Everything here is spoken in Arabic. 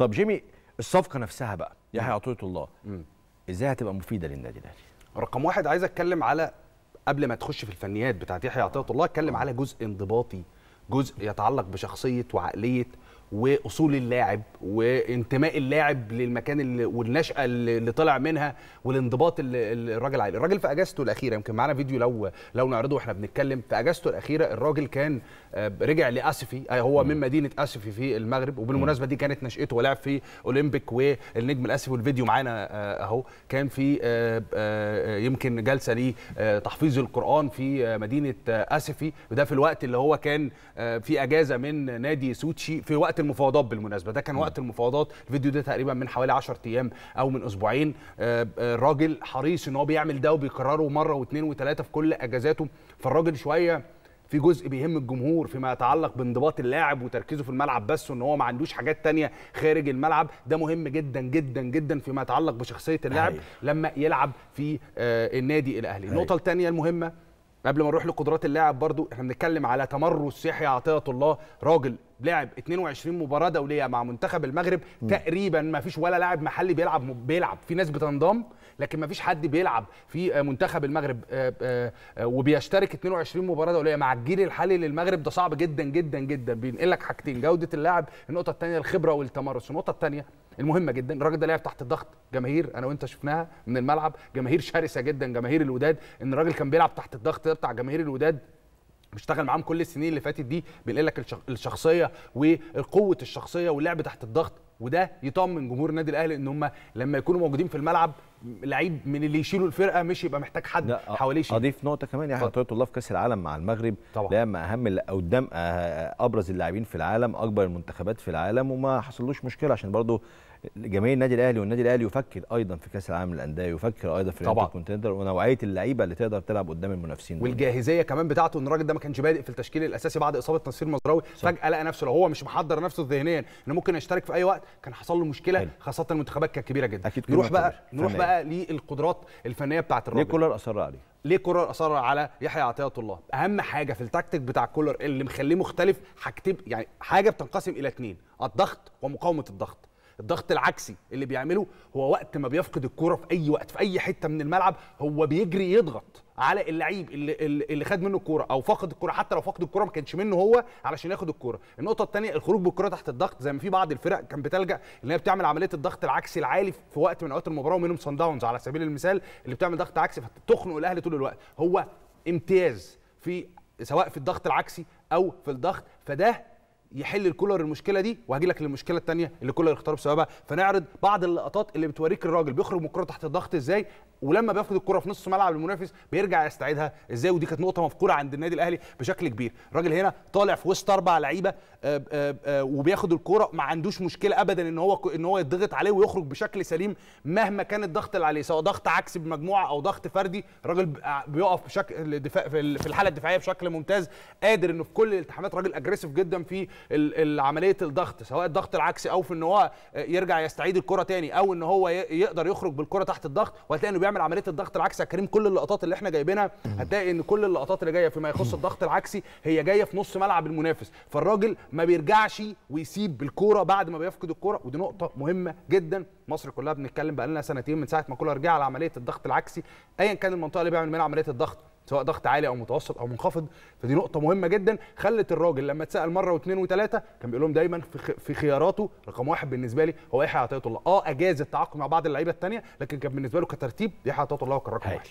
طب جيمي الصفقه نفسها بقى يحيى عطيه الله ازاي هتبقى مفيده للنادي الاهلي رقم واحد عايز اتكلم على قبل ما تخش في الفنيات بتاعت يحيى عطيه الله اتكلم آه. على جزء انضباطي جزء يتعلق بشخصيه وعقليه واصول اللاعب وانتماء اللاعب للمكان اللي والنشاه اللي طلع منها والانضباط اللي الراجل عليه الراجل في اجازته الاخيره يمكن معانا فيديو لو لو نعرضه واحنا بنتكلم في اجازته الاخيره الراجل كان آه، رجع لاسفي آه، هو من مدينه اسفي في المغرب وبالمناسبه دي كانت نشاته ولعب في اولمبيك والنجم الاسفي والفيديو معانا آه، اهو كان في يمكن جلسه لتحفيظ القران في مدينه اسفي وده في الوقت اللي هو كان آه، في اجازه من نادي سوتشي في وقت المفاوضات بالمناسبه ده كان وقت المفاوضات الفيديو ده تقريبا من حوالي 10 ايام او من اسبوعين الراجل آه، آه، حريص ان هو بيعمل ده وبيكرره مره واثنين وثلاثه في كل اجازاته فالراجل شويه في جزء بيهم الجمهور فيما يتعلق بانضباط اللاعب وتركيزه في الملعب بس وان هو ما عندوش حاجات تانية خارج الملعب ده مهم جدا جدا جدا فيما يتعلق بشخصيه اللاعب لما يلعب في النادي الاهلي النقطه الثانيه المهمه قبل ما نروح لقدرات اللاعب برضو احنا بنتكلم على تمرس يحيى عطيه الله راجل لعب 22 مباراه دوليه مع منتخب المغرب م. تقريبا ما فيش ولا لاعب محلي بيلعب بيلعب في ناس بتنضم لكن ما فيش حد بيلعب في منتخب المغرب آه، آه، آه، وبيشترك 22 مباراه دوليه مع الجيل الحالي للمغرب ده صعب جدا جدا جدا بينقل لك حاجتين جوده اللاعب النقطه الثانيه الخبره والتمرس النقطه الثانيه المهمه جدا الراجل ده لعب تحت الضغط جماهير انا وانت شفناها من الملعب جماهير شرسه جدا جماهير الوداد ان الراجل كان بيلعب تحت الضغط بتاع جماهير الوداد بيشتغل معاهم كل السنين اللي فاتت دي بينقل لك الشخصيه وقوه الشخصيه واللعب تحت الضغط وده يطمن جمهور النادي الاهلي ان هم لما يكونوا موجودين في الملعب لعيب من اللي يشيلوا الفرقه مش يبقى محتاج حد حواليه شيء اضيف نقطه كمان يعني طلعت الله في كاس العالم مع المغرب طبعا لما اهم قدام آه، آه، ابرز اللاعبين في العالم اكبر المنتخبات في العالم وما حصلوش مشكله عشان برضه جماهير النادي الاهلي والنادي الاهلي يفكر ايضا في كاس العالم للانديه يفكر ايضا في طبعا الكونتيندر ونوعيه اللعيبه اللي تقدر تلعب قدام المنافسين والجاهزيه كمان بتاعته ان الراجل ده ما كانش بادئ في التشكيل الاساسي بعد اصابه نصير مزراوي فجاه لقى نفسه لو هو مش محضر نفسه ذهنيا انه ممكن يشترك في اي وقت كان حصل له مشكله حلو. خاصه المنتخبات كانت كبيره جدا أكيد نروح بقى فنية. نروح بقى للقدرات الفنيه بتاعه الراجل ليه كولر اصر عليه ليه كولر اصر على يحيى عطيه الله اهم حاجه في التكتيك بتاع كولر اللي مخليه مختلف حاجتين يعني حاجه بتنقسم الى اثنين الضغط ومقاومه الضغط الضغط العكسي اللي بيعمله هو وقت ما بيفقد الكوره في اي وقت في اي حته من الملعب هو بيجري يضغط على اللعيب اللي اللي خد منه الكوره او فقد الكوره حتى لو فقد الكوره ما كانش منه هو علشان ياخد الكوره النقطه الثانيه الخروج بالكوره تحت الضغط زي ما في بعض الفرق كان بتلجا ان هي بتعمل عمليه الضغط العكسي العالي في وقت من اوقات المباراه ومنهم سان داونز على سبيل المثال اللي بتعمل ضغط عكسي فتخنق الاهلي طول الوقت هو امتياز في سواء في الضغط العكسي او في الضغط فده يحل الكولر المشكله دي وهجي لك للمشكله الثانيه اللي كولر اختار بسببها فنعرض بعض اللقطات اللي بتوريك الراجل بيخرج من الكوره تحت الضغط ازاي ولما بياخد الكره في نص ملعب المنافس بيرجع يستعيدها ازاي ودي كانت نقطه مفقوره عند النادي الاهلي بشكل كبير الراجل هنا طالع في وسط اربع لعيبه آه، آه، آه، وبياخد الكره ما عندوش مشكله ابدا ان هو ان هو يضغط عليه ويخرج بشكل سليم مهما كان الضغط اللي عليه سواء ضغط عكسي بمجموعه او ضغط فردي الراجل بيقف بشكل دفاع في الحاله الدفاعيه بشكل ممتاز قادر انه في كل الالتحامات راجل اجريسيف جدا في عمليه الضغط سواء الضغط العكسي او في ان هو يرجع يستعيد الكره تاني او ان هو يقدر يخرج بالكره تحت الضغط وهتلاقي انه بيعمل عمليه الضغط العكسي يا كريم كل اللقطات اللي احنا جايبينها هتلاقي ان كل اللقطات اللي جايه فيما يخص الضغط العكسي هي جايه في نص ملعب المنافس فالراجل ما بيرجعش ويسيب الكوره بعد ما بيفقد الكوره ودي نقطه مهمه جدا مصر كلها بنتكلم بقى لنا سنتين من ساعه ما كولر رجع على عمليه الضغط العكسي ايا كان المنطقه اللي بيعمل منها عمليه الضغط سواء ضغط عالي او متوسط او منخفض فدي نقطه مهمه جدا خلت الراجل لما اتسال مره واثنين وثلاثه كان بيقول لهم دايما في خياراته رقم واحد بالنسبه لي هو يحيى عطيه الله اه اجاز التعاقد مع بعض اللعيبه الثانيه لكن كان بالنسبه له كترتيب يحيى عطيه الله هو كان رقم واحد